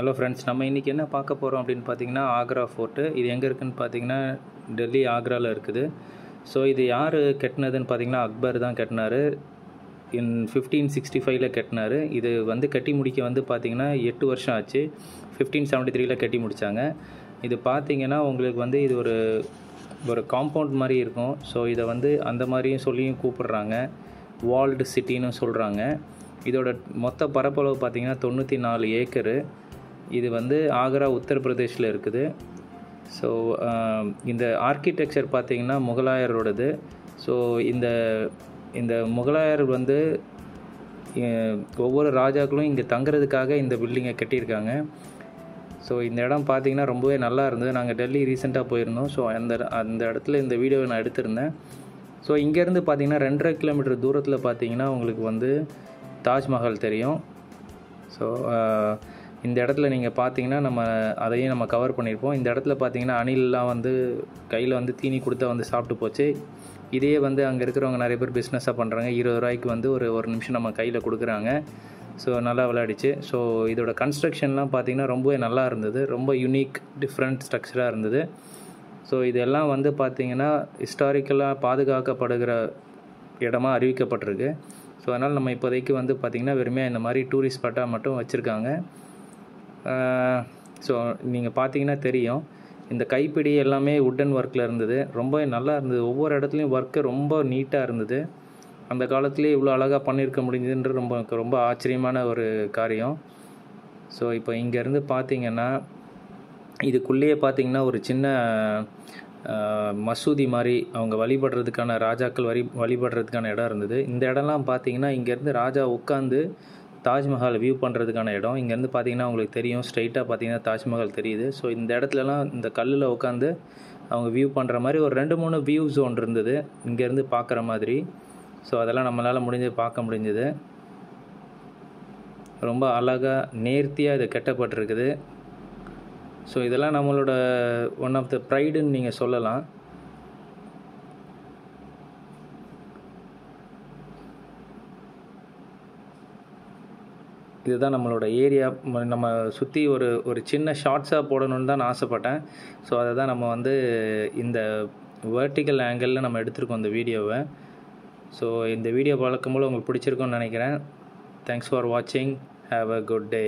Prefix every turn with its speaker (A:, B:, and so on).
A: hello friends நம்ம இன்றைக்கி என்ன பார்க்க போகிறோம் அப்படின்னு பார்த்தீங்கன்னா ஆக்ரா ஃபோர்ட்டு இது எங்கே இருக்குதுன்னு பார்த்தீங்கன்னா டெல்லி ஆக்ராவில் இருக்குது ஸோ இது யார் கட்டினதுன்னு பார்த்தீங்கன்னா அக்பர் தான் கட்டினார் இன் ஃபிஃப்டீன் சிக்ஸ்டி ஃபைவ்ல கட்டினார் இது வந்து கட்டி முடிக்க வந்து பார்த்திங்கன்னா எட்டு வருஷம் ஆச்சு ஃபிஃப்டீன் செவன்ட்டி த்ரீல கட்டி முடித்தாங்க இது பார்த்திங்கன்னா உங்களுக்கு வந்து இது ஒரு ஒரு காம்பவுண்ட் மாதிரி இருக்கும் ஸோ இதை வந்து அந்த மாதிரியும் சொல்லியும் கூப்பிடுறாங்க வால்டு சிட்டின்னு சொல்கிறாங்க இதோட மொத்த பரப்பளவு பார்த்திங்கன்னா தொண்ணூற்றி நாலு ஏக்கரு இது வந்து ஆக்ரா உத்தரப்பிரதேஷில் இருக்குது ஸோ இந்த ஆர்கிடெக்சர் பார்த்திங்கன்னா முகலாயரோடது ஸோ இந்த இந்த முகலாயர் வந்து ஒவ்வொரு ராஜாக்களும் இங்கே தங்குறதுக்காக இந்த பில்டிங்கை கட்டியிருக்காங்க ஸோ இந்த இடம் பார்த்திங்கன்னா ரொம்பவே நல்லா இருந்தது நாங்கள் டெல்லி ரீசெண்டாக போயிருந்தோம் ஸோ அந்த அந்த இடத்துல இந்த வீடியோவை நான் எடுத்திருந்தேன் ஸோ இங்கேருந்து பார்த்திங்கன்னா ரெண்டரை கிலோமீட்டர் தூரத்தில் பார்த்திங்கன்னா உங்களுக்கு வந்து தாஜ்மஹால் தெரியும் ஸோ இந்த இடத்துல நீங்கள் பார்த்தீங்கன்னா நம்ம அதையும் நம்ம கவர் பண்ணியிருப்போம் இந்த இடத்துல பார்த்தீங்கன்னா அணிலெலாம் வந்து கையில் வந்து தீனி கொடுத்தா வந்து சாப்பிட்டு போச்சு இதே வந்து அங்கே இருக்கிறவங்க நிறைய பேர் பிஸ்னஸாக பண்ணுறாங்க இருபது ரூபாய்க்கு வந்து ஒரு ஒரு நிமிஷம் நம்ம கையில் கொடுக்குறாங்க ஸோ நல்லா விளையாடிச்சு ஸோ இதோட கன்ஸ்ட்ரக்ஷன்லாம் பார்த்திங்கன்னா ரொம்பவே நல்லா இருந்தது ரொம்ப யூனிக் டிஃப்ரெண்ட் ஸ்ட்ரக்சராக இருந்தது ஸோ இதெல்லாம் வந்து பார்த்திங்கன்னா ஹிஸ்டாரிக்கலாக பாதுகாக்கப்படுகிற இடமாக அறிவிக்கப்பட்டிருக்கு ஸோ அதனால் நம்ம இப்போதைக்கு வந்து பார்த்திங்கன்னா வெறுமையாக இந்த மாதிரி டூரிஸ்ட் ஸ்பாட்டாக மட்டும் வச்சுருக்காங்க ஸோ நீங்கள் பார்த்தீங்கன்னா தெரியும் இந்த கைப்பிடி எல்லாமே உட்டன் ஒர்க்கில் இருந்தது ரொம்ப நல்லா இருந்தது ஒவ்வொரு இடத்துலையும் ஒர்க்கு ரொம்ப நீட்டாக இருந்தது அந்த காலத்துலேயே இவ்வளோ அழகாக பண்ணியிருக்க முடிஞ்சதுன்ற ரொம்ப ரொம்ப ஆச்சரியமான ஒரு காரியம் ஸோ இப்போ இங்கேருந்து பார்த்தீங்கன்னா இதுக்குள்ளேயே பார்த்தீங்கன்னா ஒரு சின்ன மசூதி மாதிரி அவங்க வழிபடுறதுக்கான ராஜாக்கள் வழி வழிபடுறதுக்கான இடம் இருந்தது இந்த இடம்லாம் பார்த்தீங்கன்னா இங்கேருந்து ராஜா உட்காந்து தாஜ்மஹால் வியூ பண்ணுறதுக்கான இடம் இங்கேருந்து பார்த்தீங்கன்னா உங்களுக்கு தெரியும் ஸ்ட்ரைட்டாக பார்த்தீங்கன்னா தாஜ்மஹால் தெரியுது ஸோ இந்த இடத்துலலாம் இந்த கல்லில் உட்காந்து அவங்க வியூ பண்ணுற மாதிரி ஒரு ரெண்டு மூணு வியூ ஜோன் இருந்தது இங்கேருந்து பார்க்குற மாதிரி ஸோ அதெல்லாம் நம்மளால் முடிஞ்சது பார்க்க முடிஞ்சது ரொம்ப அழகாக நேர்த்தியாக இது கெட்டப்பட்டிருக்குது ஸோ இதெல்லாம் நம்மளோட ஒன் ஆஃப் த ப்ரைடுன்னு நீங்கள் சொல்லலாம் இதுதான் நம்மளோட ஏரியா நம்ம சுற்றி ஒரு ஒரு சின்ன ஷார்ட்ஸாக போடணுன்னு தான் நான் ஆசைப்பட்டேன் ஸோ அதை தான் நம்ம வந்து இந்த வேர்ட்டிக்கல் ஆங்கிளில் நம்ம எடுத்திருக்கோம் இந்த வீடியோவை ஸோ இந்த வீடியோ பார்க்கும் உங்களுக்கு பிடிச்சிருக்கோன்னு நினைக்கிறேன் தேங்க்ஸ் ஃபார் வாட்சிங் ஹாவ் அ குட் டே